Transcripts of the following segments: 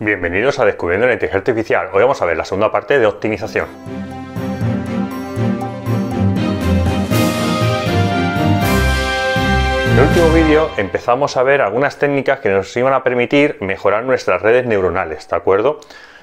Bienvenidos a Descubriendo la Inteligencia Artificial. Hoy vamos a ver la segunda parte de optimización. En el último vídeo empezamos a ver algunas técnicas que nos iban a permitir mejorar nuestras redes neuronales, ¿de acuerdo?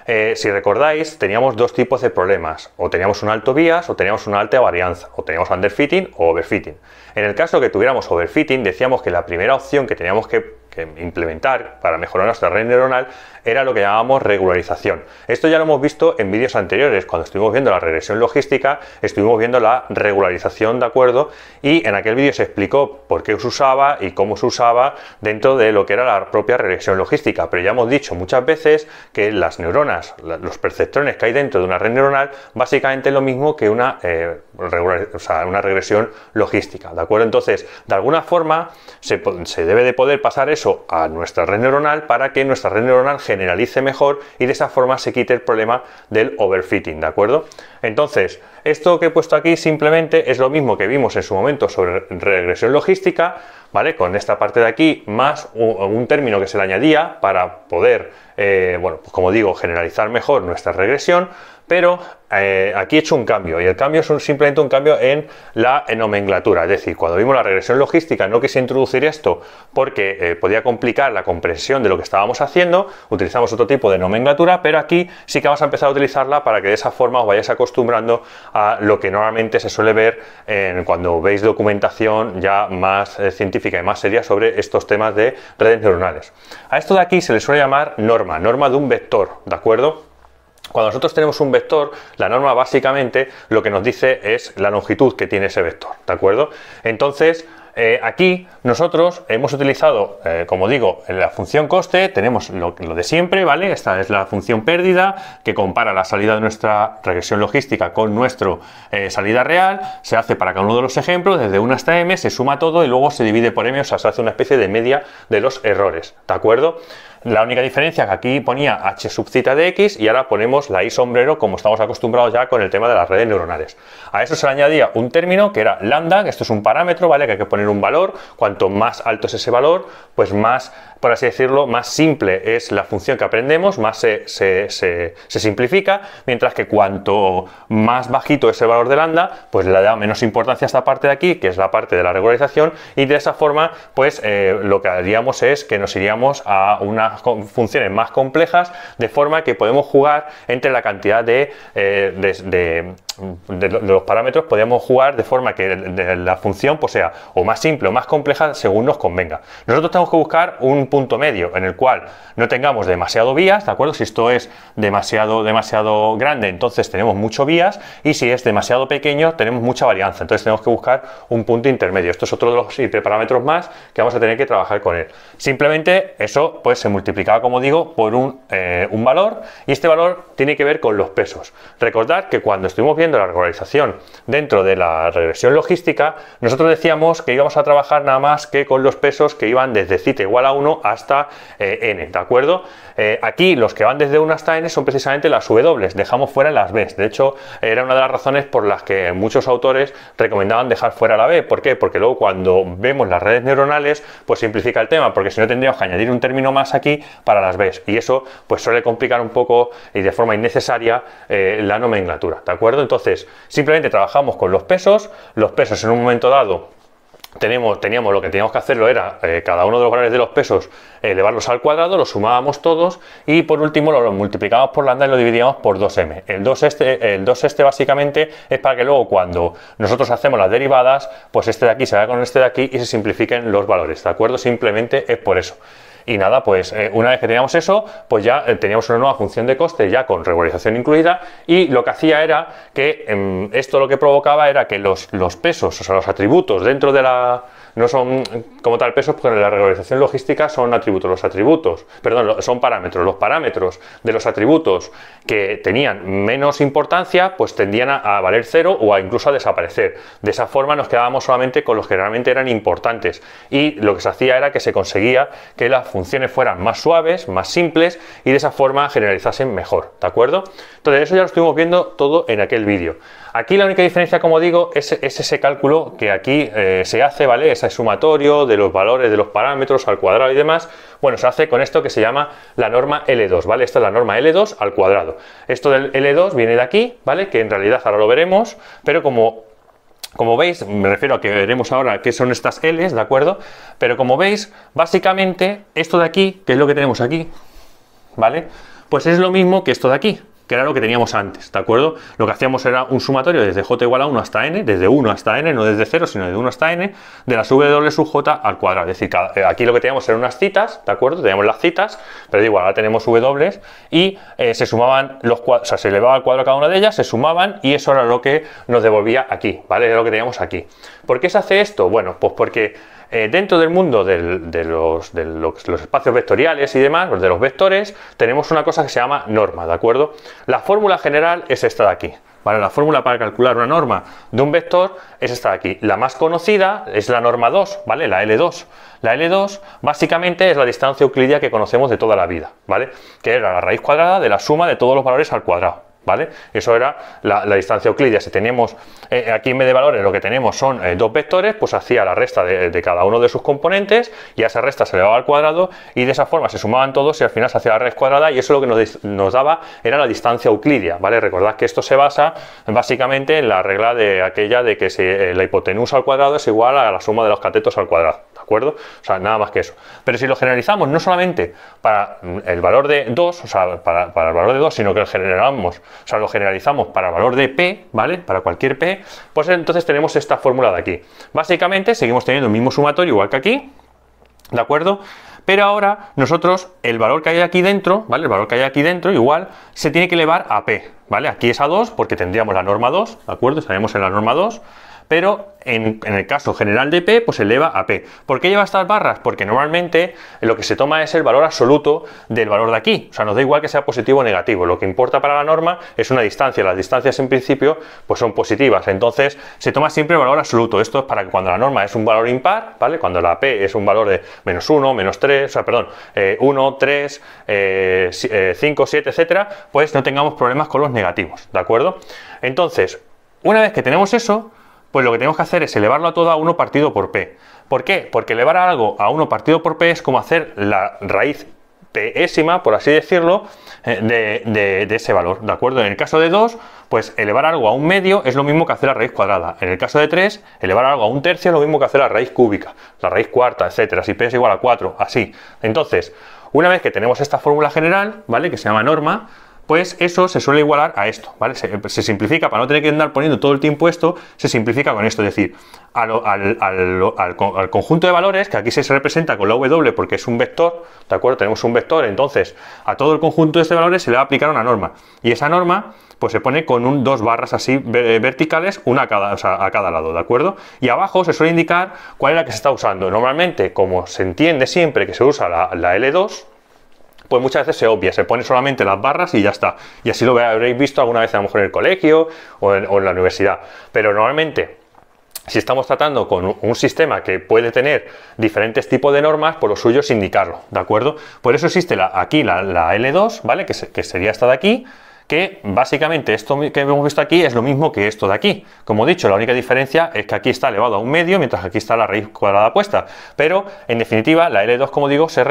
Eh, si recordáis, teníamos dos tipos de problemas. O teníamos un alto bias, o teníamos una alta varianza, o teníamos underfitting o overfitting. En el caso que tuviéramos overfitting, decíamos que la primera opción que teníamos que implementar para mejorar nuestra red neuronal era lo que llamamos regularización. Esto ya lo hemos visto en vídeos anteriores, cuando estuvimos viendo la regresión logística, estuvimos viendo la regularización, ¿de acuerdo? Y en aquel vídeo se explicó por qué se usaba y cómo se usaba dentro de lo que era la propia regresión logística, pero ya hemos dicho muchas veces que las neuronas, los perceptrones que hay dentro de una red neuronal, básicamente es lo mismo que una, eh, una regresión logística, ¿de acuerdo? Entonces, de alguna forma, se, debe de poder pasar eso a nuestra red neuronal para que nuestra red neuronal generalice mejor y de esa forma se quite el problema del overfitting, ¿de acuerdo? Entonces, esto que he puesto aquí simplemente es lo mismo que vimos en su momento sobre regresión logística, ¿vale? Con esta parte de aquí, más un término que se le añadía para poder, eh, bueno, pues como digo, generalizar mejor nuestra regresión, pero eh, aquí he hecho un cambio y el cambio es simplemente un cambio en la nomenclatura. Es decir, cuando vimos la regresión logística no quise introducir esto porque eh, podía complicar la comprensión de lo que estábamos haciendo, utilizamos otro tipo de nomenclatura, pero aquí sí que vamos a empezar a utilizarla para que de esa forma os vayáis acostumbrando a lo que normalmente se suele ver cuando veis documentación ya más eh, científica y más seria sobre estos temas de redes neuronales. A esto de aquí se le suele llamar norma, norma de un vector, ¿de acuerdo? Cuando nosotros tenemos un vector, la norma básicamente lo que nos dice es la longitud que tiene ese vector, ¿de acuerdo? Entonces, eh, aquí nosotros hemos utilizado, eh, como digo, la función coste, tenemos lo, de siempre, ¿vale? Esta es la función pérdida que compara la salida de nuestra regresión logística con nuestra eh, salida real, se hace para cada uno de los ejemplos, desde 1 hasta m, se suma todo y luego se divide por m, o sea, se hace una especie de media de los errores, ¿de acuerdo? La única diferencia es que aquí ponía h sub de x y ahora ponemos la y sombrero como estamos acostumbrados ya con el tema de las redes neuronales. A eso se le añadía un término que era lambda, que esto es un parámetro, ¿vale? Que hay que poner un valor. Cuanto más alto es ese valor, pues más, por así decirlo, más simple es la función que aprendemos, más se, simplifica, mientras que cuanto más bajito es el valor de lambda, pues le da menos importancia a esta parte de aquí, que es la parte de la regularización, y de esa forma, pues eh, lo que haríamos es que nos iríamos a una funciones más complejas, de forma que podemos jugar entre la cantidad de eh, de, los parámetros podíamos jugar de forma que la función pues, sea o más simple o más compleja según nos convenga. Nosotros tenemos que buscar un punto medio en el cual no tengamos demasiado vías, ¿de acuerdo? Si esto es demasiado, demasiado grande, entonces tenemos mucho vías y si es demasiado pequeño, tenemos mucha varianza. Entonces tenemos que buscar un punto intermedio. Esto es otro de los parámetros más que vamos a tener que trabajar con él. Simplemente eso pues se multiplicaba, como digo, por un, eh, un valor y este valor tiene que ver con los pesos. Recordad que cuando estuvimos viendo la regularización dentro de la regresión logística, nosotros decíamos que íbamos a trabajar nada más que con los pesos que iban desde cita igual a 1 hasta eh, n, ¿de acuerdo? Eh, aquí los que van desde 1 hasta n son precisamente las W, dejamos fuera las B. De hecho, era una de las razones por las que muchos autores recomendaban dejar fuera la B. ¿Por qué? Porque luego cuando vemos las redes neuronales, pues simplifica el tema, porque si no tendríamos que añadir un término más aquí para las B. Y eso pues suele complicar un poco y de forma innecesaria eh, la nomenclatura, ¿de acuerdo? Entonces, entonces, simplemente trabajamos con los pesos, los pesos en un momento dado Teníamos, teníamos lo que teníamos que hacerlo era eh, cada uno de los valores de los pesos eh, elevarlos al cuadrado, los sumábamos todos y por último lo, multiplicamos multiplicábamos por lambda y lo dividíamos por 2m. El 2 este, el 2 este básicamente es para que luego cuando nosotros hacemos las derivadas, pues este de aquí se vaya con este de aquí y se simplifiquen los valores, ¿de acuerdo? Simplemente es por eso. Y nada, pues eh, una vez que teníamos eso, pues ya eh, teníamos una nueva función de coste ya con regularización incluida y lo que hacía era que em, esto lo que provocaba era que los, los pesos, o sea, los atributos dentro de la no son como tal pesos, porque en la regularización logística son atributos, los atributos, perdón, son parámetros, los parámetros de los atributos que tenían menos importancia, pues tendían a, valer cero o a incluso a desaparecer. De esa forma nos quedábamos solamente con los que realmente eran importantes y lo que se hacía era que se conseguía que las funciones fueran más suaves, más simples y de esa forma generalizasen mejor, ¿de acuerdo? Entonces eso ya lo estuvimos viendo todo en aquel vídeo. Aquí la única diferencia, como digo, es, ese cálculo que aquí eh, se hace, ¿vale? sumatorio de los valores de los parámetros al cuadrado y demás, bueno, se hace con esto que se llama la norma L2, ¿vale? Esta es la norma L2 al cuadrado. Esto del L2 viene de aquí, ¿vale? Que en realidad ahora lo veremos, pero como como veis, me refiero a que veremos ahora qué son estas Ls, ¿de acuerdo? Pero como veis, básicamente esto de aquí, que es lo que tenemos aquí, ¿vale? Pues es lo mismo que esto de aquí, que era lo que teníamos antes, ¿de acuerdo? Lo que hacíamos era un sumatorio desde j igual a 1 hasta n, desde 1 hasta n, no desde 0, sino de 1 hasta n, de las w sub j al cuadrado. Es decir, eh, aquí lo que teníamos eran unas citas, ¿de acuerdo? Teníamos las citas, pero igual, ahora tenemos w y eh, se sumaban los cuadros, o sea, se elevaba al cuadrado cada una de ellas, se sumaban y eso era lo que nos devolvía aquí, ¿vale? Era lo que teníamos aquí. ¿Por qué se hace esto? Bueno, pues porque eh, dentro del mundo de, los, espacios vectoriales y demás, de los vectores, tenemos una cosa que se llama norma, ¿de acuerdo? La fórmula general es esta de aquí. ¿vale? La fórmula para calcular una norma de un vector es esta de aquí. La más conocida es la norma 2, ¿vale? La L2. La L2 básicamente es la distancia euclidea que conocemos de toda la vida, ¿vale? Que era la raíz cuadrada de la suma de todos los valores al cuadrado. ¿Vale? Eso era la, distancia euclidia, Si tenemos eh, eh, aquí en vez de valores lo que tenemos son eh, dos vectores, pues hacía la resta de, cada uno de sus componentes y a esa resta se elevaba al cuadrado y de esa forma se sumaban todos y al final se hacía la raíz cuadrada y eso lo que nos, daba era la distancia euclidia ¿vale? Recordad que esto se basa básicamente en la regla de aquella de que la hipotenusa al cuadrado es igual a la suma de los catetos al cuadrado. ¿De acuerdo? O sea, nada más que eso. Pero si lo generalizamos no solamente para el valor de 2, o sea, para, para, el valor de 2, sino que lo generamos, o sea, lo generalizamos para el valor de p, ¿vale? Para cualquier p, pues entonces tenemos esta fórmula de aquí. Básicamente seguimos teniendo el mismo sumatorio igual que aquí, ¿de acuerdo? Pero ahora nosotros el valor que hay aquí dentro, ¿vale? El valor que hay aquí dentro igual se tiene que elevar a p, ¿vale? Aquí es a 2 porque tendríamos la norma 2, ¿de acuerdo? Estaríamos en la norma 2 pero en, el caso general de P, pues eleva a P. ¿Por qué lleva estas barras? Porque normalmente lo que se toma es el valor absoluto del valor de aquí. O sea, nos da igual que sea positivo o negativo. Lo que importa para la norma es una distancia. Las distancias en principio pues son positivas. Entonces se toma siempre el valor absoluto. Esto es para que cuando la norma es un valor impar, ¿vale? Cuando la P es un valor de menos 1, menos 3, o sea, perdón, 1, 3, 5, 7, etcétera, pues no tengamos problemas con los negativos. ¿De acuerdo? Entonces, una vez que tenemos eso, pues lo que tenemos que hacer es elevarlo a todo a 1 partido por p. ¿Por qué? Porque elevar algo a 1 partido por p es como hacer la raíz pésima, por así decirlo, eh, de, ese valor, ¿de acuerdo? En el caso de 2, pues elevar algo a un medio es lo mismo que hacer la raíz cuadrada. En el caso de 3, elevar algo a un tercio es lo mismo que hacer la raíz cúbica, la raíz cuarta, etcétera, si p es igual a 4, así. Entonces, una vez que tenemos esta fórmula general, ¿vale? Que se llama norma, pues eso se suele igualar a esto, ¿vale? Se, simplifica, para no tener que andar poniendo todo el tiempo esto, se simplifica con esto, es decir, al, conjunto de valores, que aquí se representa con la W porque es un vector, ¿de acuerdo? Tenemos un vector, entonces a todo el conjunto de este valores se le va a aplicar una norma, y esa norma pues se pone con un, dos barras así verticales, una a cada, lado, ¿de acuerdo? Y abajo se suele indicar cuál es la que se está usando. Normalmente, como se entiende siempre que se usa la, la L2, pues muchas veces se obvia, se pone solamente las barras y ya está. Y así lo habréis visto alguna vez a lo mejor en el colegio o en, la universidad. Pero normalmente si estamos tratando con un sistema que puede tener diferentes tipos de normas, por pues lo suyo es indicarlo, ¿de acuerdo? Por eso existe la, aquí la, L2, ¿vale? Que, que sería esta de aquí, que básicamente esto que hemos visto aquí es lo mismo que esto de aquí. Como he dicho, la única diferencia es que aquí está elevado a un medio, mientras que aquí está la raíz cuadrada puesta. Pero, en definitiva, la L2, como digo, se,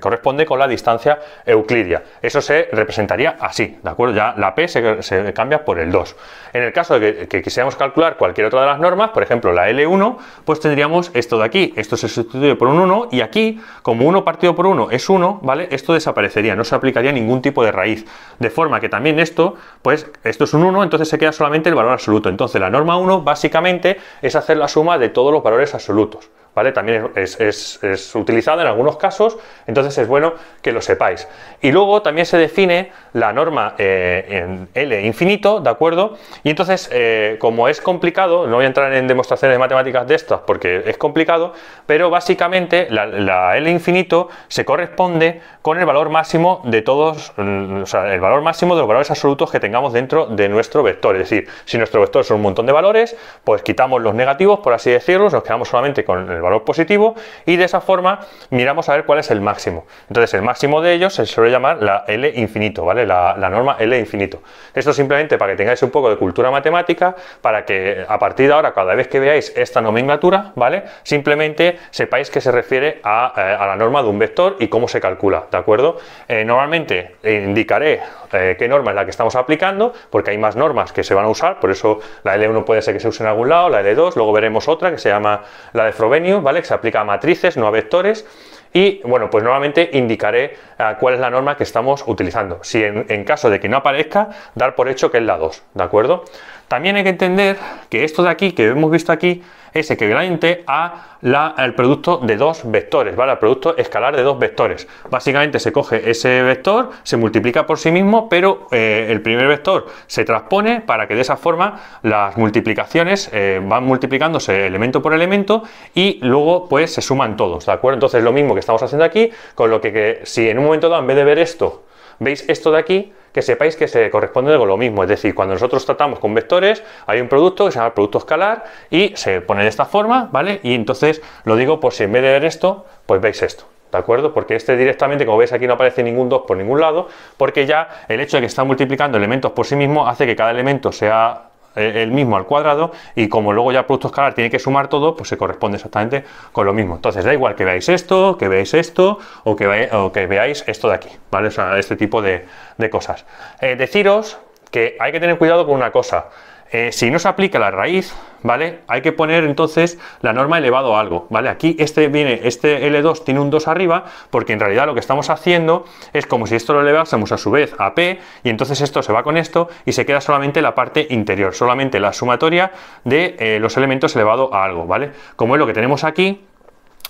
corresponde con la distancia euclidia. Eso se representaría así, ¿de acuerdo? Ya la P se, cambia por el 2. En el caso de que, que, quisiéramos calcular cualquier otra de las normas, por ejemplo, la L1, pues tendríamos esto de aquí. Esto se sustituye por un 1 y aquí, como 1 partido por 1 es 1, ¿vale? Esto desaparecería, no se aplicaría ningún tipo de raíz. De forma que también esto, pues esto es un 1, entonces se queda solamente el valor absoluto. Entonces la norma 1 básicamente es hacer la suma de todos los valores absolutos. También es, utilizado utilizada en algunos casos, entonces es bueno que lo sepáis. Y luego también se define la norma eh, en L infinito, ¿de acuerdo? Y entonces, eh, como es complicado, no voy a entrar en demostraciones matemáticas de estas porque es complicado, pero básicamente la, L infinito se corresponde con el valor máximo de todos, mm, o sea, el valor máximo de los valores absolutos que tengamos dentro de nuestro vector. Es decir, si nuestro vector es un montón de valores, pues quitamos los negativos, por así decirlo, nos quedamos solamente con el valor valor positivo y de esa forma miramos a ver cuál es el máximo. Entonces el máximo de ellos se suele llamar la L infinito, ¿vale? La, norma L infinito. Esto simplemente para que tengáis un poco de cultura matemática, para que a partir de ahora cada vez que veáis esta nomenclatura, ¿vale? Simplemente sepáis que se refiere a, eh, la norma de un vector y cómo se calcula, ¿de acuerdo? Eh, normalmente indicaré eh, qué norma es la que estamos aplicando, porque hay más normas que se van a usar, por eso la L1 puede ser que se use en algún lado, la L2, luego veremos otra que se llama la de Frobenius, que se aplica a matrices, no a vectores. Y bueno, pues nuevamente indicaré eh, cuál es la norma que estamos utilizando. Si en, caso de que no aparezca, dar por hecho que es la 2, ¿de acuerdo? También hay que entender que esto de aquí, que hemos visto aquí, es equivalente a la, al producto de dos vectores, ¿vale? Al producto escalar de dos vectores. Básicamente se coge ese vector, se multiplica por sí mismo, pero eh, el primer vector se transpone para que de esa forma las multiplicaciones eh, van multiplicándose elemento por elemento y luego pues se suman todos, ¿de acuerdo? Entonces lo mismo que estamos haciendo aquí, con lo que, que si en un momento dado en vez de ver esto, veis esto de aquí, que sepáis que se corresponde con lo mismo. Es decir, cuando nosotros tratamos con vectores, hay un producto que se llama producto escalar y se pone de esta forma, ¿vale? Y entonces lo digo por si en vez de ver esto, pues veis esto. ¿De acuerdo? Porque este directamente, como veis aquí, no aparece ningún 2 por ningún lado, porque ya el hecho de que está multiplicando elementos por sí mismo hace que cada elemento sea eh, el mismo al cuadrado y como luego ya el producto escalar tiene que sumar todo, pues se corresponde exactamente con lo mismo. Entonces da igual que veáis esto, que veáis esto o que, que veáis esto de aquí, ¿vale? O sea, este tipo de, cosas. Eh, deciros que hay que tener cuidado con una cosa. Eh, si no se aplica la raíz, ¿vale? Hay que poner entonces la norma elevado a algo, ¿vale? Aquí este viene, este L2 tiene un 2 arriba, porque en realidad lo que estamos haciendo es como si esto lo elevásemos a su vez a P, y entonces esto se va con esto y se queda solamente la parte interior, solamente la sumatoria de eh, los elementos elevado a algo, ¿vale? Como es lo que tenemos aquí,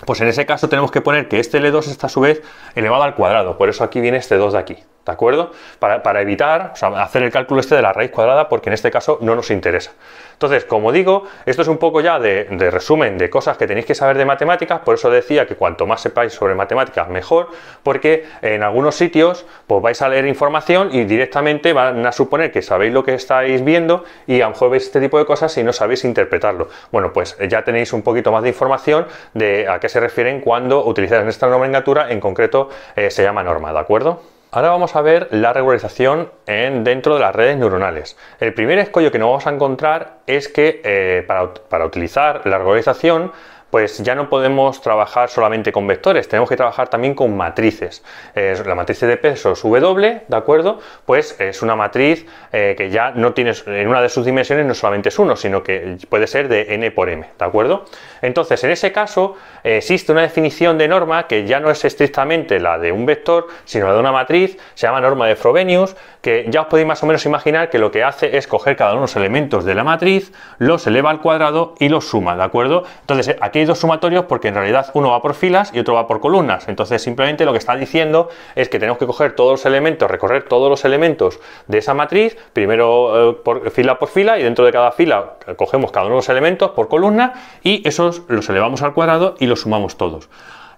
pues en ese caso tenemos que poner que este L2 está a su vez elevado al cuadrado, por eso aquí viene este 2 de aquí, ¿de acuerdo? Para, evitar, hacer el cálculo este de la raíz cuadrada, porque en este caso no nos interesa. Entonces, como digo, esto es un poco ya de, resumen de cosas que tenéis que saber de matemáticas, por eso decía que cuanto más sepáis sobre matemáticas, mejor, porque en algunos sitios pues vais a leer información y directamente van a suponer que sabéis lo que estáis viendo y a lo mejor veis este tipo de cosas y no sabéis interpretarlo. Bueno, pues ya tenéis un poquito más de información de a qué se refieren cuando utilizan esta nomenclatura, en concreto eh, se llama norma, ¿de acuerdo? Ahora vamos a ver la regularización en, dentro de las redes neuronales. El primer escollo que nos vamos a encontrar es que eh, para, para utilizar la regularización pues ya no podemos trabajar solamente con vectores, tenemos que trabajar también con matrices. la matriz de pesos W, ¿de acuerdo? Pues es una matriz eh, que ya no tiene en una de sus dimensiones no solamente es uno sino que puede ser de n por m, ¿de acuerdo? Entonces, en ese caso, existe una definición de norma que ya no es estrictamente la de un vector, sino la de una matriz, se llama norma de Frobenius, que ya os podéis más o menos imaginar que lo que hace es coger cada uno de los elementos de la matriz, los eleva al cuadrado y los suma, ¿de acuerdo? Entonces, aquí dos sumatorios porque en realidad uno va por filas y otro va por columnas. Entonces simplemente lo que está diciendo es que tenemos que coger todos los elementos, recorrer todos los elementos de esa matriz, primero eh, por, fila por fila y dentro de cada fila cogemos cada uno de los elementos por columna y esos los elevamos al cuadrado y los sumamos todos.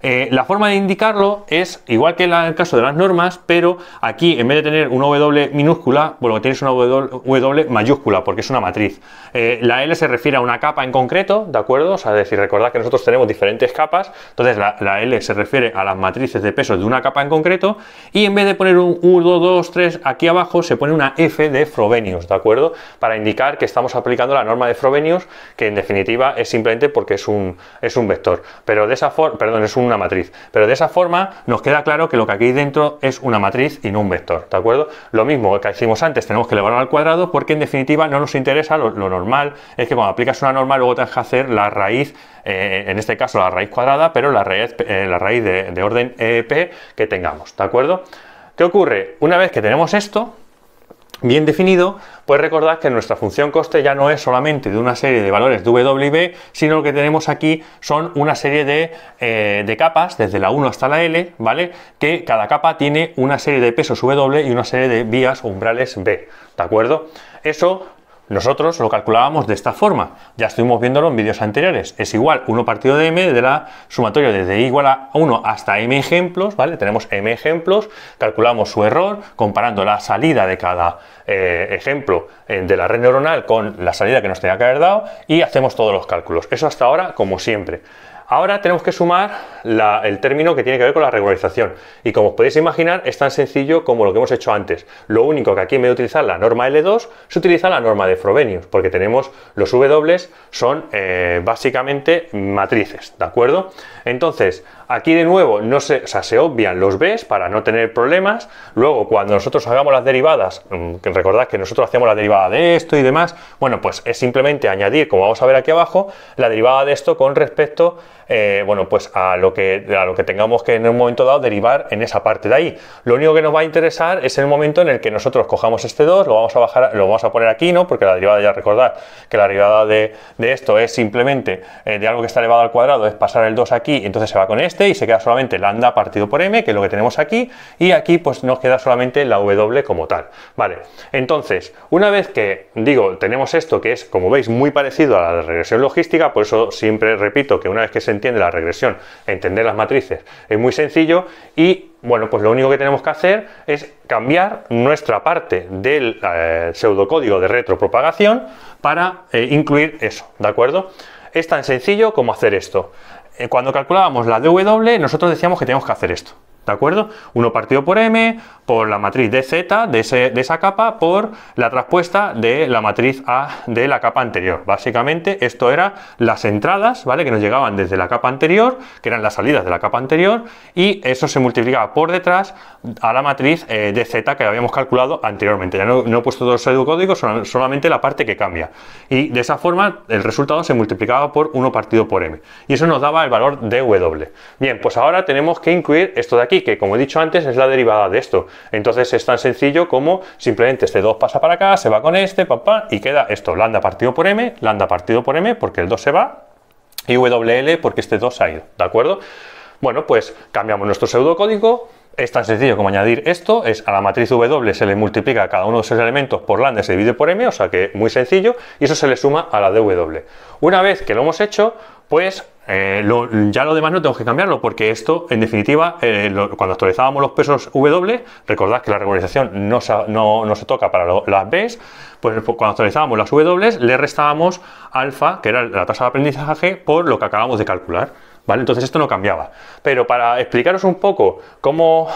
Eh, la forma de indicarlo es igual que en el caso de las normas, pero aquí en vez de tener una W minúscula, bueno, tienes una W mayúscula porque es una matriz. Eh, la L se refiere a una capa en concreto, ¿de acuerdo? O sea, decir, recordad que nosotros tenemos diferentes capas, entonces la, L se refiere a las matrices de peso de una capa en concreto y en vez de poner un 1, 2, 3 aquí abajo se pone una F de Frobenius, ¿de acuerdo? Para indicar que estamos aplicando la norma de Frobenius, que en definitiva es simplemente porque es un, es un vector. Pero de esa forma, perdón, es un una matriz. Pero de esa forma nos queda claro que lo que aquí hay dentro es una matriz y no un vector, ¿de acuerdo? Lo mismo que hicimos antes, tenemos que elevarlo al cuadrado porque en definitiva no nos interesa, lo, normal es que cuando aplicas una norma luego tengas que hacer la raíz, eh, en este caso la raíz cuadrada, pero la raíz, eh, la raíz de, orden e p que tengamos, ¿de acuerdo? ¿Qué ocurre? Una vez que tenemos esto, bien definido, pues recordad que nuestra función coste ya no es solamente de una serie de valores de W y B, sino lo que tenemos aquí son una serie de, eh, de, capas, desde la 1 hasta la L, ¿vale? Que cada capa tiene una serie de pesos W y una serie de vías umbrales B, ¿de acuerdo? Eso nosotros lo calculábamos de esta forma, ya estuvimos viéndolo en vídeos anteriores. Es igual 1 partido de m de la sumatoria desde igual a 1 hasta m ejemplos, ¿vale? Tenemos m ejemplos, calculamos su error comparando la salida de cada eh, ejemplo eh, de la red neuronal con la salida que nos tenía que haber dado y hacemos todos los cálculos. Eso hasta ahora como siempre. Ahora tenemos que sumar el término que tiene que ver con la regularización. Y como os podéis imaginar, es tan sencillo como lo que hemos hecho antes. Lo único que aquí en vez de utilizar la norma L2, se utiliza la norma de Frobenius, porque tenemos los W son eh, básicamente matrices, ¿de acuerdo? Entonces, Aquí de nuevo no se, se obvian los Bs para no tener problemas. Luego, cuando nosotros hagamos las derivadas, mm, recordad que nosotros hacemos la derivada de esto y demás, bueno, pues es simplemente añadir, como vamos a ver aquí abajo, la derivada de esto con respecto eh, bueno, pues a lo, que, lo que tengamos que en un momento dado derivar en esa parte de ahí. Lo único que nos va a interesar es el momento en el que nosotros cojamos este 2, lo vamos a bajar, lo vamos a poner aquí, ¿no? Porque la derivada, ya recordad que la derivada de, esto es simplemente eh, de algo que está elevado al cuadrado, es pasar el 2 aquí, entonces se va con este y se queda solamente lambda partido por m, que es lo que tenemos aquí, y aquí pues nos queda solamente la w como tal. Vale, entonces, una vez que digo, tenemos esto que es, como veis, muy parecido a la regresión logística, por eso siempre repito que una vez que se entiende la regresión, entender las matrices es muy sencillo y bueno, pues lo único que tenemos que hacer es cambiar nuestra parte del eh, pseudocódigo de retropropagación para eh, incluir eso, ¿de acuerdo? Es tan sencillo como hacer esto. Eh, cuando calculábamos la DW, nosotros decíamos que teníamos que hacer esto. ¿De acuerdo? Uno partido por m, por la matriz de, z de esa capa, por la traspuesta de la matriz A de la capa anterior. Básicamente esto era las entradas, ¿vale? Que nos llegaban desde la capa anterior, que eran las salidas de la capa anterior, y eso se multiplicaba por detrás a la matriz eh, de z que habíamos calculado anteriormente. Ya no, he puesto todo el código, solamente la parte que cambia. Y de esa forma el resultado se multiplicaba por 1 partido por m. Y eso nos daba el valor de w. Bien, pues ahora tenemos que incluir esto de aquí que como he dicho antes es la derivada de esto. Entonces es tan sencillo como simplemente este 2 pasa para acá, se va con este, papá, y queda esto, lambda partido por m, lambda partido por m, porque el 2 se va, y WL porque este 2 ha ido, ¿de acuerdo? Bueno, pues cambiamos nuestro pseudocódigo, es tan sencillo como añadir esto, es a la matriz W se le multiplica cada uno de esos elementos por lambda y se divide por m, o sea que muy sencillo, y eso se le suma a la w Una vez que lo hemos hecho, pues eh, ya lo demás no tengo que cambiarlo porque esto, en definitiva, eh, cuando actualizábamos los pesos W, recordad que la regularización no se, toca para las B, pues, pues cuando actualizábamos las W le restábamos alfa, que era la tasa de aprendizaje, por lo que acabamos de calcular. ¿vale? Entonces esto no cambiaba. Pero para explicaros un poco cómo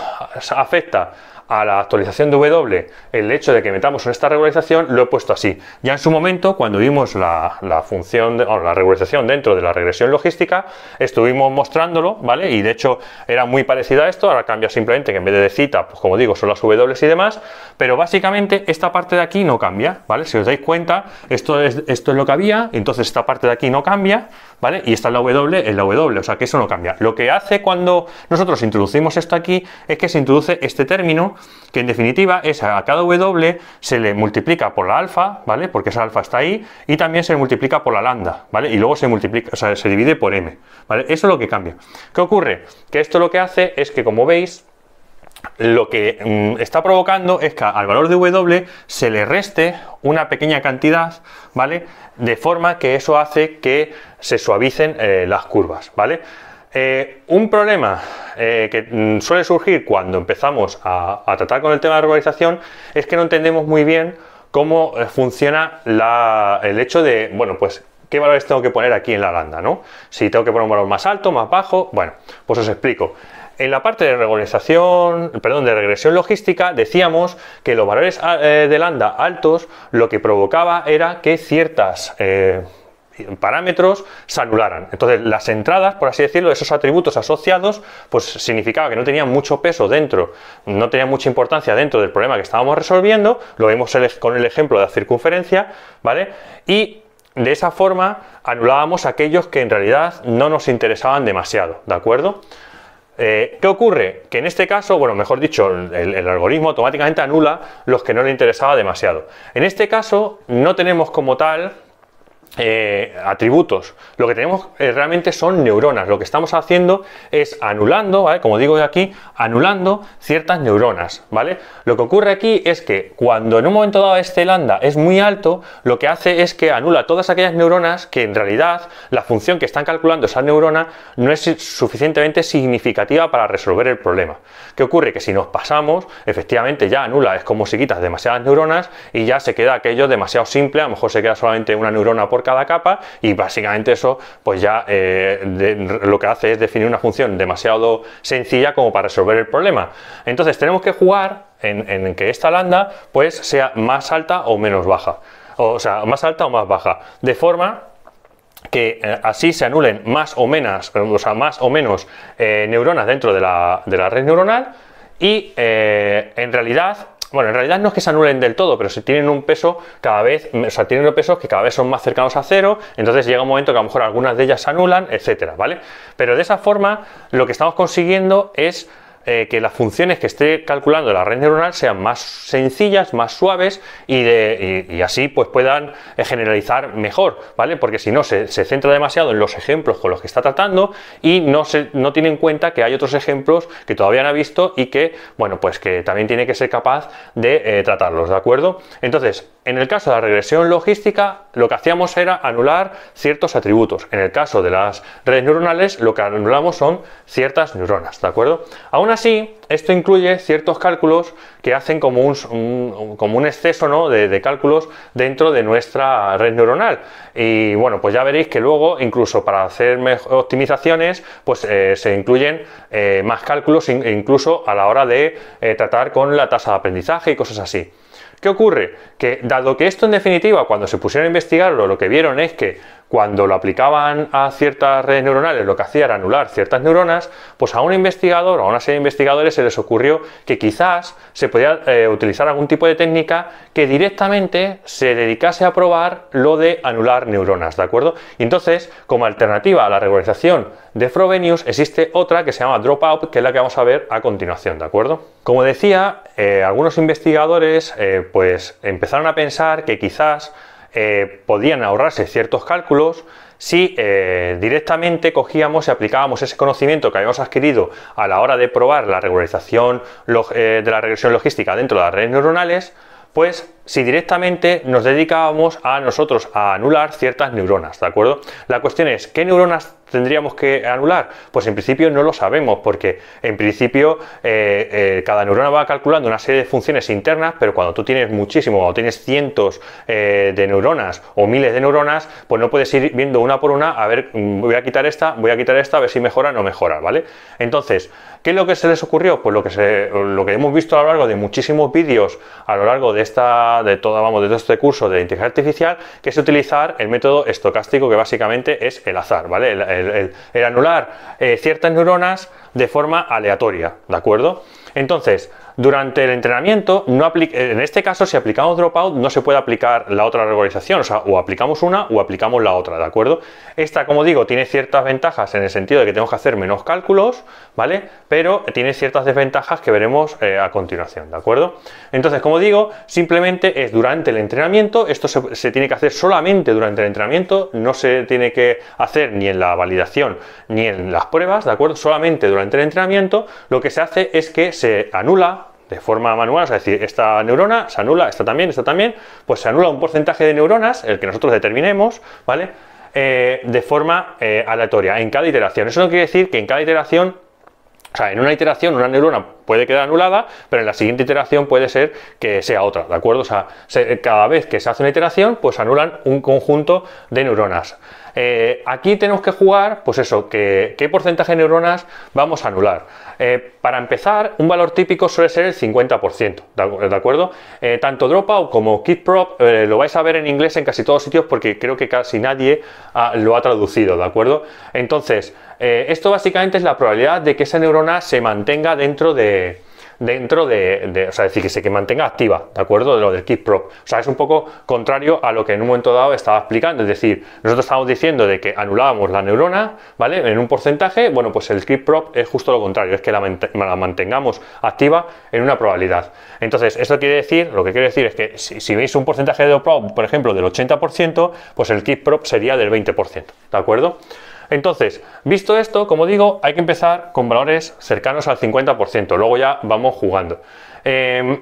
afecta a la actualización de W el hecho de que metamos en esta regularización, lo he puesto así. Ya en su momento, cuando vimos la, la función, de, la regularización dentro de la regresión logística, estuvimos mostrándolo, ¿vale? Y de hecho era muy parecida a esto, ahora cambia simplemente que en vez de, cita, pues como digo, son las W y demás, pero básicamente esta parte de aquí no cambia, ¿vale? Si os dais cuenta, esto es, esto es lo que había, entonces esta parte de aquí no cambia, ¿vale? Y está la W, en la W, o sea que eso no cambia. Lo que hace cuando nosotros introducimos esto aquí es que se introduce este término que en definitiva es a cada W se le multiplica por la alfa, ¿vale? Porque esa alfa está ahí y también se multiplica por la lambda, ¿vale? Y luego se multiplica, o sea, se divide por m, ¿vale? Eso es lo que cambia. ¿Qué ocurre? Que esto lo que hace es que como veis lo que mm, está provocando es que al valor de W se le reste una pequeña cantidad, ¿vale? De forma que eso hace que se suavicen eh, las curvas, ¿vale? Eh, un problema eh, que mm, suele surgir cuando empezamos a, tratar con el tema de regularización es que no entendemos muy bien cómo eh, funciona el hecho de, bueno, pues qué valores tengo que poner aquí en la lambda, ¿no? Si tengo que poner un valor más alto, más bajo, bueno, pues os explico. En la parte de regularización, perdón, de regresión logística, decíamos que los valores de lambda altos lo que provocaba era que ciertas parámetros se anularan. Entonces, las entradas, por así decirlo, esos atributos asociados, pues significaba que no tenían mucho peso dentro, no tenían mucha importancia dentro del problema que estábamos resolviendo, lo vemos con el ejemplo de la circunferencia, ¿vale? Y de esa forma anulábamos aquellos que en realidad no nos interesaban demasiado, ¿de acuerdo? Eh, ¿Qué ocurre? Que en este caso, bueno, mejor dicho, el, algoritmo automáticamente anula los que no le interesaba demasiado. En este caso, no tenemos como tal eh, atributos. Lo que tenemos eh, realmente son neuronas. Lo que estamos haciendo es anulando, como digo aquí, anulando ciertas neuronas. ¿vale? Lo que ocurre aquí es que cuando en un momento dado este lambda es muy alto, lo que hace es que anula todas aquellas neuronas que en realidad la función que están calculando esa neurona no es suficientemente significativa para resolver el problema. ¿Qué ocurre? Que si nos pasamos, efectivamente ya anula, es como si quitas demasiadas neuronas y ya se queda aquello demasiado simple, a lo mejor se queda solamente una neurona por cada capa y básicamente eso pues ya eh, lo que hace es definir una función demasiado sencilla como para resolver el problema. Entonces tenemos que jugar en, que esta lambda pues sea más alta o menos baja, o, sea, más alta o más baja, de forma que eh, así se anulen más o menos, eh, o sea, más o menos neuronas dentro de la, de la red neuronal y en realidad bueno, en realidad no es que se anulen del todo, pero si tienen un peso cada vez, o sea, tienen pesos que cada vez son más cercanos a cero, entonces llega un momento que a lo mejor algunas de ellas se anulan, etcétera, ¿vale? Pero de esa forma lo que estamos consiguiendo es eh, que las funciones que esté calculando la red neuronal sean más sencillas, más suaves y, así pues puedan eh, generalizar mejor, ¿vale? Porque si no, se, centra demasiado en los ejemplos con los que está tratando y no, se, no tiene en cuenta que hay otros ejemplos que todavía no ha visto y que, bueno, pues que también tiene que ser capaz de eh, tratarlos, ¿de acuerdo? Entonces, en el caso de la regresión logística, lo que hacíamos era anular ciertos atributos. En el caso de las redes neuronales, lo que anulamos son ciertas neuronas, ¿de acuerdo? Aún así, esto incluye ciertos cálculos que hacen como un, exceso de, cálculos dentro de nuestra red neuronal. Y bueno, pues ya veréis que luego, incluso para hacer optimizaciones, pues eh, se incluyen eh, más cálculos, incluso a la hora de eh, tratar con la tasa de aprendizaje y cosas así. ¿Qué ocurre? Que dado que esto en definitiva, cuando se pusieron a investigarlo, lo que vieron es que cuando lo aplicaban a ciertas redes neuronales, lo que hacía era anular ciertas neuronas, pues a un investigador o a una serie de investigadores se les ocurrió que quizás se podía eh, utilizar algún tipo de técnica que directamente se dedicase a probar lo de anular neuronas, ¿de acuerdo? entonces, como alternativa a la regularización de Frobenius, existe otra que se llama Dropout, que es la que vamos a ver a continuación, ¿de acuerdo? Como decía, eh, algunos investigadores eh, pues empezaron a pensar que quizás eh, podían ahorrarse ciertos cálculos si eh, directamente cogíamos y aplicábamos ese conocimiento que habíamos adquirido a la hora de probar la regularización eh, de la regresión logística dentro de las redes neuronales, pues si directamente nos dedicábamos a nosotros a anular ciertas neuronas, ¿de acuerdo? La cuestión es, ¿qué neuronas tendríamos que anular? Pues en principio no lo sabemos, porque en principio eh, eh, cada neurona va calculando una serie de funciones internas, pero cuando tú tienes muchísimo, o tienes cientos eh, de neuronas o miles de neuronas, pues no puedes ir viendo una por una, a ver, mm, voy a quitar esta, voy a quitar esta, a ver si mejora o no mejora, ¿vale? Entonces, ¿qué es lo que se les ocurrió? Pues lo que, lo que hemos visto a lo largo de muchísimos vídeos, a lo largo de esta, de toda, vamos, de todo este curso de inteligencia artificial, que es utilizar el método estocástico, que básicamente es el azar, ¿vale? el, anular eh, ciertas neuronas de forma aleatoria, ¿de acuerdo? Entonces, durante el entrenamiento, no eh, en este caso, si aplicamos dropout, no se puede aplicar la otra regularización, o sea, o aplicamos una o aplicamos la otra, ¿de acuerdo? Esta, como digo, tiene ciertas ventajas en el sentido de que tenemos que hacer menos cálculos, ¿vale? Pero tiene ciertas desventajas que veremos eh, a continuación, ¿de acuerdo? Entonces, como digo, simplemente es durante el entrenamiento, esto se tiene que hacer solamente durante el entrenamiento, no se tiene que hacer ni en la validación ni en las pruebas, ¿de acuerdo? Solamente durante el entrenamiento, lo que se hace es que se anula de forma manual, es decir, esta neurona se anula, esta también, esta también, pues se anula un porcentaje de neuronas, el que nosotros determinemos, ¿vale? Eh, de forma eh, aleatoria, en cada iteración. Eso no quiere decir que en cada iteración, o sea, en una iteración una neurona puede quedar anulada, pero en la siguiente iteración puede ser que sea otra, ¿de acuerdo? O sea, cada vez que se hace una iteración, pues anulan un conjunto de neuronas. Eh, aquí tenemos que jugar, pues eso, que, qué porcentaje de neuronas vamos a anular. Eh, para empezar, un valor típico suele ser el 50%, ¿de acuerdo? Eh, tanto Dropout como Prop, lo vais a ver en inglés en casi todos sitios porque creo que casi nadie ah, lo ha traducido, ¿de acuerdo? Entonces, esto básicamente es la probabilidad de que esa neurona se mantenga dentro de, dentro de, o sea, decir, que se que mantenga activa, ¿de acuerdo? De lo del kit prop. O sea, es un poco contrario a lo que en un momento dado estaba explicando, es decir, nosotros estábamos diciendo de que anulábamos la neurona, ¿vale? En un porcentaje, bueno, pues el keep prop es justo lo contrario, es que la, mantengamos activa en una probabilidad. Entonces, esto quiere decir, lo que quiere decir es que si, veis un porcentaje de prop, por ejemplo, del 80%, pues el kit prop sería del 20%, ¿de acuerdo? Entonces, visto esto, como digo, hay que empezar con valores cercanos al 50%, luego ya vamos jugando. Em,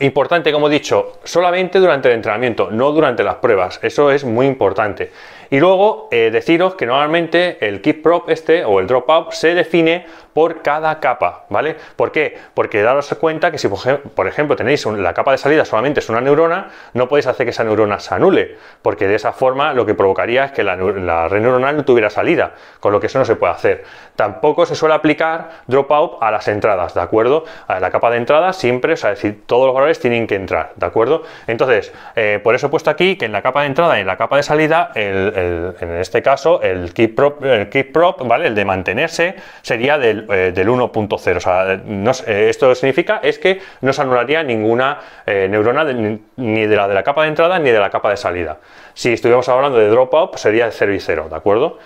importante, como he dicho, solamente durante el entrenamiento, no durante las pruebas. Eso es muy importante. Y luego eh, deciros que normalmente el kick prop este o el drop up se define por cada capa, ¿vale? ¿Por qué? Porque daros cuenta que si, por ejemplo, tenéis la capa de salida solamente es una neurona, no podéis hacer que esa neurona se anule, porque de esa forma lo que provocaría es que la, red neuronal no tuviera salida, con lo que eso no se puede hacer. Tampoco se suele aplicar dropout a las entradas, ¿de acuerdo? A la capa de entrada siempre, o sea, decir, todos los valores tienen que entrar, ¿de acuerdo? Entonces, eh, por eso he puesto aquí que en la capa de entrada y en la capa de salida, en este caso, el keep, prop, el keep prop, ¿vale? El de mantenerse sería del eh, del, 1.0. O sea, eh, esto significa es que no se anularía ninguna eh, neurona ni de la de la capa de entrada ni de la capa de salida. Si estuviéramos hablando de dropout, pues sería el y 0, ¿de acuerdo?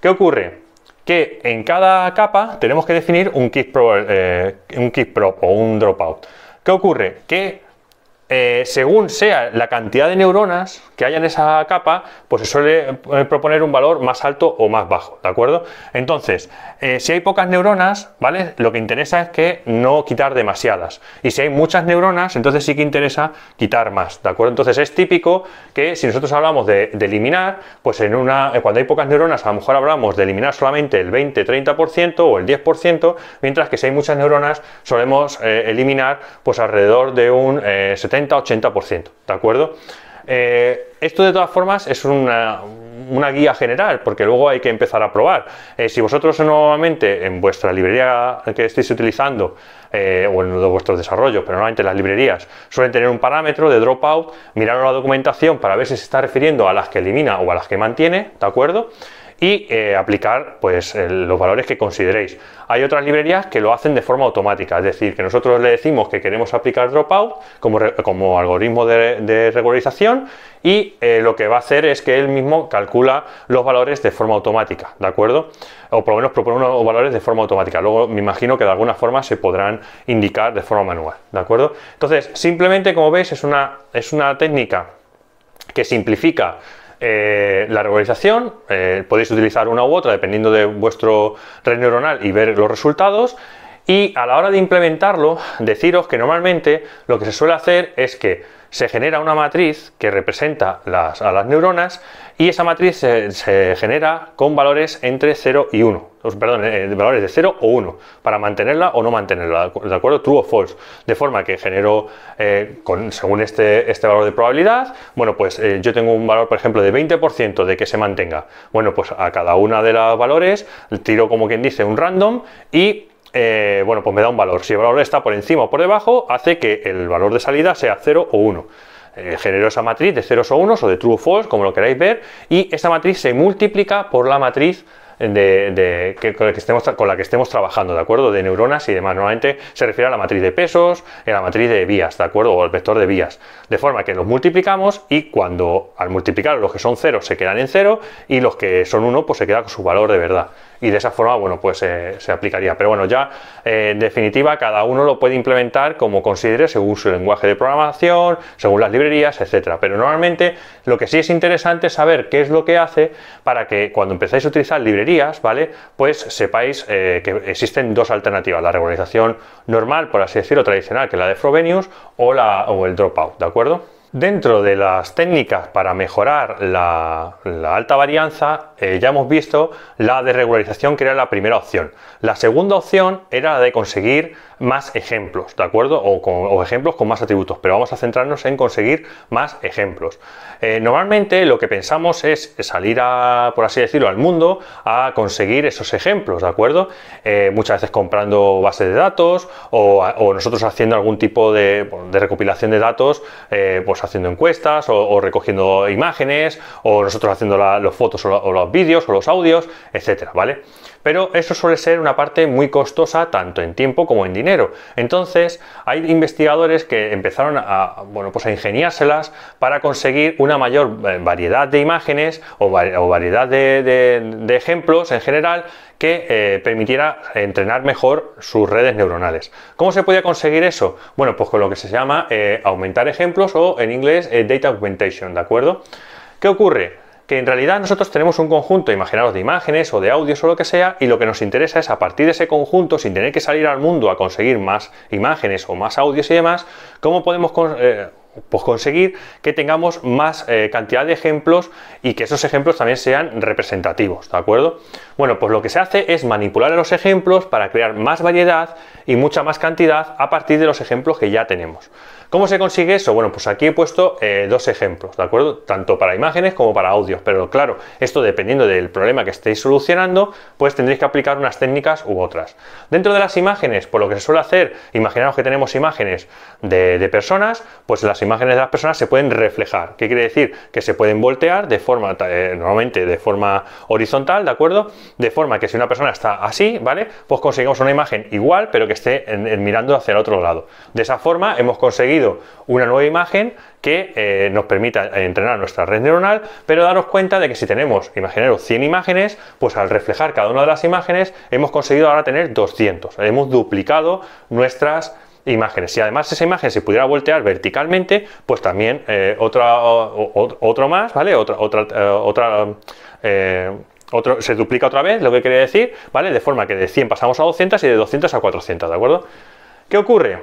¿Qué ocurre? Que en cada capa tenemos que definir un kick, pro, un kick prop o un dropout. ¿Qué ocurre? Que eh, según sea la cantidad de neuronas que haya en esa capa, pues se suele eh, proponer un valor más alto o más bajo, ¿de acuerdo? Entonces, eh, si hay pocas neuronas, ¿vale? Lo que interesa es que no quitar demasiadas. Y si hay muchas neuronas, entonces sí que interesa quitar más, ¿de acuerdo? Entonces es típico que si nosotros hablamos de, eliminar, pues en una, cuando hay pocas neuronas, a lo mejor hablamos de eliminar solamente el 20-30% o el 10%, mientras que si hay muchas neuronas, solemos eliminar pues alrededor de un 70% por 80 ¿de acuerdo? Eh, esto de todas formas es una, guía general, porque luego hay que empezar a probar. Eh, si vosotros nuevamente en vuestra librería que estéis utilizando, eh, o en uno de vuestros desarrollos, pero normalmente las librerías suelen tener un parámetro de dropout, mirar la documentación para ver si se está refiriendo a las que elimina o a las que mantiene, ¿de acuerdo? y eh, aplicar pues, los valores que consideréis. Hay otras librerías que lo hacen de forma automática, es decir, que nosotros le decimos que queremos aplicar dropout como, como algoritmo de, regularización y eh, lo que va a hacer es que él mismo calcula los valores de forma automática, ¿de acuerdo? O por lo menos propone unos valores de forma automática. Luego me imagino que de alguna forma se podrán indicar de forma manual, ¿de acuerdo? Entonces, simplemente como veis es una, es una técnica que simplifica eh, la regularización, eh, podéis utilizar una u otra dependiendo de vuestro red neuronal y ver los resultados. Y a la hora de implementarlo, deciros que normalmente lo que se suele hacer es que se genera una matriz que representa a las neuronas y esa matriz se, genera con valores entre 0 y 1, perdón, eh, valores de 0 o 1, para mantenerla o no mantenerla, ¿de acuerdo? True o false. De forma que genero, eh, según este, este valor de probabilidad, bueno, pues eh, yo tengo un valor, por ejemplo, de 20% de que se mantenga. Bueno, pues a cada una de los valores tiro, como quien dice, un random y eh, bueno, pues me da un valor. Si el valor está por encima o por debajo, hace que el valor de salida sea 0 o 1. Eh, genero esa matriz de ceros o unos, o de true o false, como lo queráis ver, y esa matriz se multiplica por la matriz con, la que estemos, trabajando, ¿de acuerdo? De neuronas y demás. Normalmente se refiere a la matriz de pesos, a eh, la matriz de vías, ¿de acuerdo? O al vector de vías. De forma que los multiplicamos y cuando al multiplicar los que son 0 se quedan en 0 y los que son 1 pues se queda con su valor de verdad y de esa forma, bueno, pues eh, se aplicaría. Pero bueno, ya eh, en definitiva, cada uno lo puede implementar como considere según su lenguaje de programación, según las librerías, etcétera. Pero normalmente lo que sí es interesante es saber qué es lo que hace para que cuando empezáis a utilizar librerías, ¿vale? Pues sepáis eh, que existen dos alternativas: la regularización normal, por así decirlo, tradicional, que es la de Frobenius, o, la, o el dropout, ¿de acuerdo? Dentro de las técnicas para mejorar la, alta varianza, eh, ya hemos visto la de regularización que era la primera opción. La segunda opción era la de conseguir más ejemplos, ¿de acuerdo? O, con, ejemplos con más atributos, pero vamos a centrarnos en conseguir más ejemplos. Eh, normalmente lo que pensamos es salir a, por así decirlo, al mundo a conseguir esos ejemplos, ¿de acuerdo? Eh, muchas veces comprando bases de datos o, nosotros haciendo algún tipo de, recopilación de datos, eh, pues haciendo encuestas o, recogiendo imágenes o nosotros haciendo las fotos o, o los vídeos o los audios, etcétera, ¿vale? pero eso suele ser una parte muy costosa tanto en tiempo como en dinero. Entonces, hay investigadores que empezaron a, bueno, pues a ingeniárselas para conseguir una mayor eh, variedad de imágenes o, variedad de, ejemplos en general que eh, permitiera entrenar mejor sus redes neuronales. ¿Cómo se podía conseguir eso? Bueno, pues con lo que se llama eh, aumentar ejemplos o en inglés data augmentation, ¿de acuerdo? ¿Qué ocurre? que en realidad nosotros tenemos un conjunto, imaginaros, de imágenes o de audios o lo que sea, y lo que nos interesa es a partir de ese conjunto, sin tener que salir al mundo a conseguir más imágenes o más audios y demás, cómo podemos... Eh, pues conseguir que tengamos más eh, cantidad de ejemplos y que esos ejemplos también sean representativos, ¿de acuerdo? Bueno, pues lo que se hace es manipular los ejemplos para crear más variedad y mucha más cantidad a partir de los ejemplos que ya tenemos. ¿Cómo se consigue eso? Bueno, pues aquí he puesto eh, dos ejemplos, ¿de acuerdo? Tanto para imágenes como para audios, pero claro, esto dependiendo del problema que estéis solucionando, pues tendréis que aplicar unas técnicas u otras. Dentro de las imágenes, por lo que se suele hacer, imaginaos que tenemos imágenes de, personas, pues las imágenes de las personas se pueden reflejar. ¿Qué quiere decir? Que se pueden voltear de forma, eh, normalmente de forma horizontal, ¿de acuerdo? De forma que si una persona está así, ¿vale? Pues conseguimos una imagen igual, pero que esté mirando hacia el otro lado. De esa forma hemos conseguido una nueva imagen que eh, nos permita entrenar nuestra red neuronal, pero daros cuenta de que si tenemos, imaginaros, 100 imágenes, pues al reflejar cada una de las imágenes hemos conseguido ahora tener 200. Hemos duplicado nuestras imágenes. Y además esa imagen se pudiera voltear verticalmente, pues también eh, otra, otro más, ¿vale? Otra, otra, eh, otra otro, se duplica otra vez, lo que quería decir, ¿vale? De forma que de 100 pasamos a 200 y de 200 a 400, ¿de acuerdo? ¿Qué ocurre?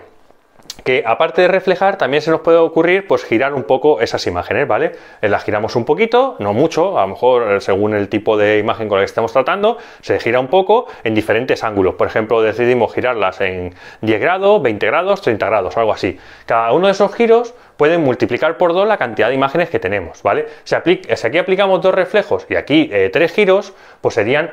que aparte de reflejar, también se nos puede ocurrir pues girar un poco esas imágenes, ¿vale? Eh, las giramos un poquito, no mucho, a lo mejor eh, según el tipo de imagen con la que estamos tratando, se gira un poco en diferentes ángulos. Por ejemplo, decidimos girarlas en 10 grados, 20 grados, 30 grados, algo así. Cada uno de esos giros pueden multiplicar por 2 la cantidad de imágenes que tenemos, ¿vale? Si, aquí aplicamos dos reflejos y aquí eh, tres giros, pues serían,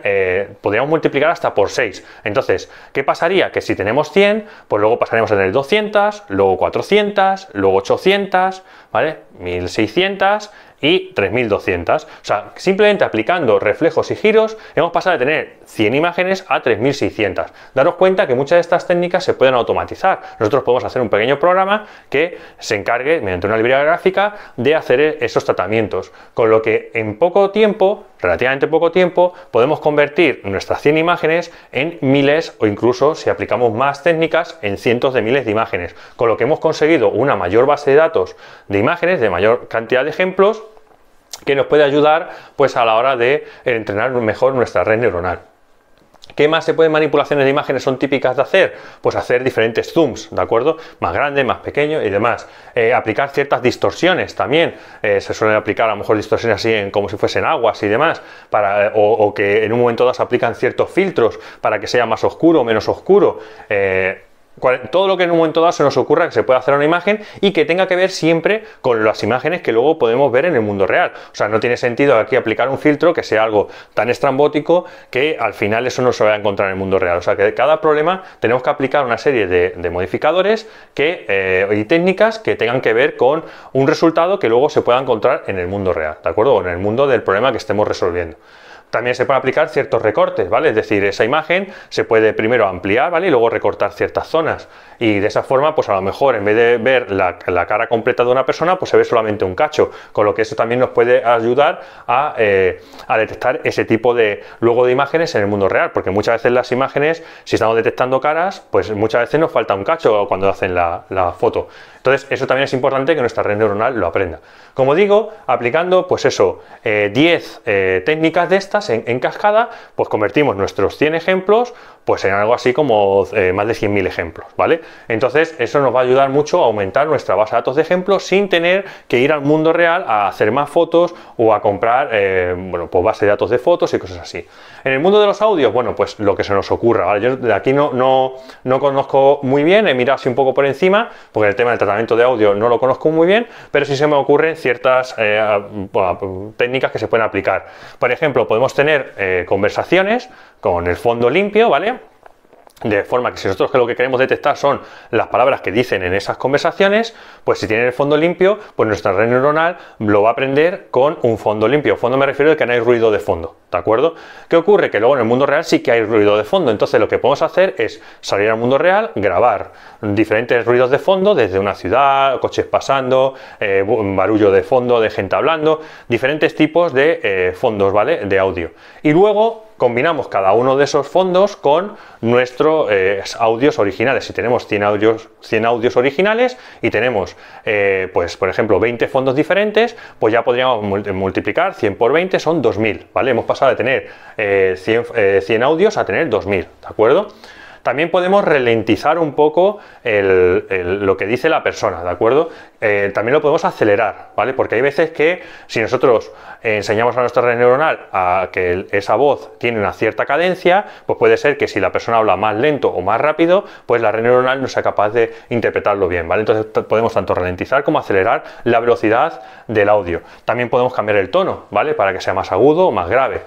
podríamos multiplicar hasta por 6. Entonces, ¿qué pasaría? Que si tenemos 100, pues luego pasaremos a tener 200, luego 400, luego 800, ¿vale? 1600 y 3200. O sea, simplemente aplicando reflejos y giros hemos pasado de tener 100 imágenes a 3600. Daros cuenta que muchas de estas técnicas se pueden automatizar. Nosotros podemos hacer un pequeño programa que se encargue, mediante una librería gráfica, de hacer esos tratamientos. Con lo que en poco tiempo, relativamente poco tiempo, podemos convertir nuestras 100 imágenes en miles o incluso, si aplicamos más técnicas, en cientos de miles de imágenes. Con lo que hemos conseguido una mayor base de datos de imágenes, de mayor cantidad de ejemplos, que nos puede ayudar pues a la hora de entrenar mejor nuestra red neuronal. ¿Qué más se pueden manipulaciones de imágenes son típicas de hacer? Pues hacer diferentes zooms, ¿de acuerdo? Más grande, más pequeño y demás. Eh, aplicar ciertas distorsiones también. Eh, se suelen aplicar a lo mejor distorsiones así en, como si fuesen aguas y demás. Para, o, que en un momento dado se aplican ciertos filtros para que sea más oscuro menos oscuro. Eh, todo lo que en un momento dado se nos ocurra que se pueda hacer una imagen y que tenga que ver siempre con las imágenes que luego podemos ver en el mundo real. O sea, no tiene sentido aquí aplicar un filtro que sea algo tan estrambótico que al final eso no se vaya a encontrar en el mundo real. O sea, que de cada problema tenemos que aplicar una serie de, modificadores eh, y técnicas que tengan que ver con un resultado que luego se pueda encontrar en el mundo real, ¿de acuerdo? O en el mundo del problema que estemos resolviendo también se pueden aplicar ciertos recortes, ¿vale? Es decir, esa imagen se puede primero ampliar, ¿vale? Y luego recortar ciertas zonas. Y de esa forma, pues a lo mejor en vez de ver la, cara completa de una persona, pues se ve solamente un cacho. Con lo que eso también nos puede ayudar eh, a, detectar ese tipo de luego de imágenes en el mundo real. Porque muchas veces las imágenes, si estamos detectando caras, pues muchas veces nos falta un cacho cuando hacen la, la foto. Entonces, eso también es importante que nuestra red neuronal lo aprenda. Como digo, aplicando, pues eso, 10 eh, eh, técnicas de estas en, en cascada, pues convertimos nuestros 100 ejemplos pues en algo así como eh, más de 100.000 ejemplos, ¿vale? Entonces, eso nos va a ayudar mucho a aumentar nuestra base de datos de ejemplos sin tener que ir al mundo real a hacer más fotos o a comprar, eh, bueno, pues base de datos de fotos y cosas así. En el mundo de los audios, bueno, pues lo que se nos ocurra, ¿vale? Yo de aquí no, no, conozco muy bien, he mirado así un poco por encima, porque el tema del tratamiento de audio no lo conozco muy bien, pero sí se me ocurren ciertas eh, técnicas que se pueden aplicar. Por ejemplo, podemos tener conversaciones con el fondo limpio, ¿vale? De forma que si nosotros lo que queremos detectar son las palabras que dicen en esas conversaciones, pues si tienen el fondo limpio, pues nuestra red neuronal lo va a aprender con un fondo limpio. Fondo me refiero a que no hay ruido de fondo, ¿De acuerdo? ¿Qué ocurre? Que luego en el mundo real sí que hay ruido de fondo. Entonces lo que podemos hacer es salir al mundo real, grabar diferentes ruidos de fondo, desde una ciudad, coches pasando, eh, barullo de fondo, de gente hablando, diferentes tipos de eh, fondos, ¿vale? De audio. Y luego combinamos cada uno de esos fondos con nuestros eh, audios originales. Si tenemos 100 audios, 100 audios originales y tenemos, pues por ejemplo, 20 fondos diferentes, pues ya podríamos multiplicar 100 por 20 son 2000, ¿vale? Hemos pasado de tener 100, 100, audios a tener 2000, ¿de acuerdo? También podemos ralentizar un poco lo que dice la persona, ¿de acuerdo? Eh, también lo podemos acelerar, ¿vale? Porque hay veces que si nosotros enseñamos a nuestra red neuronal a que esa voz tiene una cierta cadencia, pues puede ser que si la persona habla más lento o más rápido, pues la red neuronal no sea capaz de interpretarlo bien, ¿vale? Entonces podemos tanto ralentizar como acelerar la velocidad del audio. También podemos cambiar el tono, ¿vale? Para que sea más agudo o más grave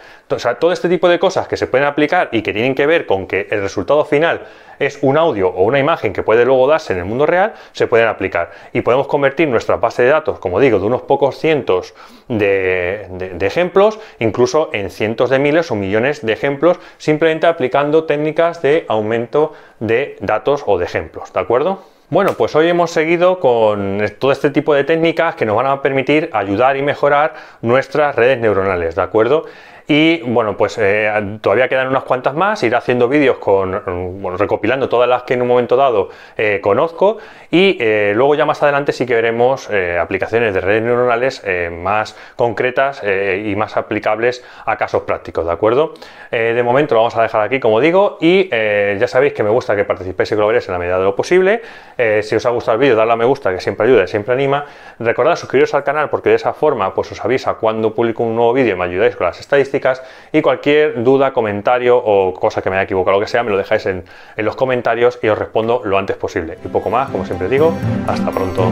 todo este tipo de cosas que se pueden aplicar y que tienen que ver con que el resultado final es un audio o una imagen que puede luego darse en el mundo real, se pueden aplicar. Y podemos convertir nuestra base de datos, como digo, de unos pocos cientos de, de ejemplos, incluso en cientos de miles o millones de ejemplos, simplemente aplicando técnicas de aumento de datos o de ejemplos. ¿De acuerdo? Bueno, pues hoy hemos seguido con todo este tipo de técnicas que nos van a permitir ayudar y mejorar nuestras redes neuronales, ¿de acuerdo? Y bueno, pues eh, todavía quedan unas cuantas más, ir haciendo vídeos con, mm, recopilando todas las que en un momento dado eh, conozco y eh, luego ya más adelante sí que veremos aplicaciones de redes neuronales más concretas y más aplicables a casos prácticos, ¿de acuerdo? de momento lo vamos a dejar aquí, como digo, y ya sabéis que me gusta que participéis y colaboréis en la medida de lo posible. si os ha gustado el vídeo, dadle a me gusta, que siempre ayuda y siempre anima. Recordad suscribiros al canal porque de esa forma pues os avisa cuando publico un nuevo vídeo y me ayudáis con las estadísticas y cualquier duda, comentario o cosa que me haya equivocado, lo que sea, me lo dejáis en, en los comentarios y os respondo lo antes posible. Y poco más, como siempre digo, hasta pronto.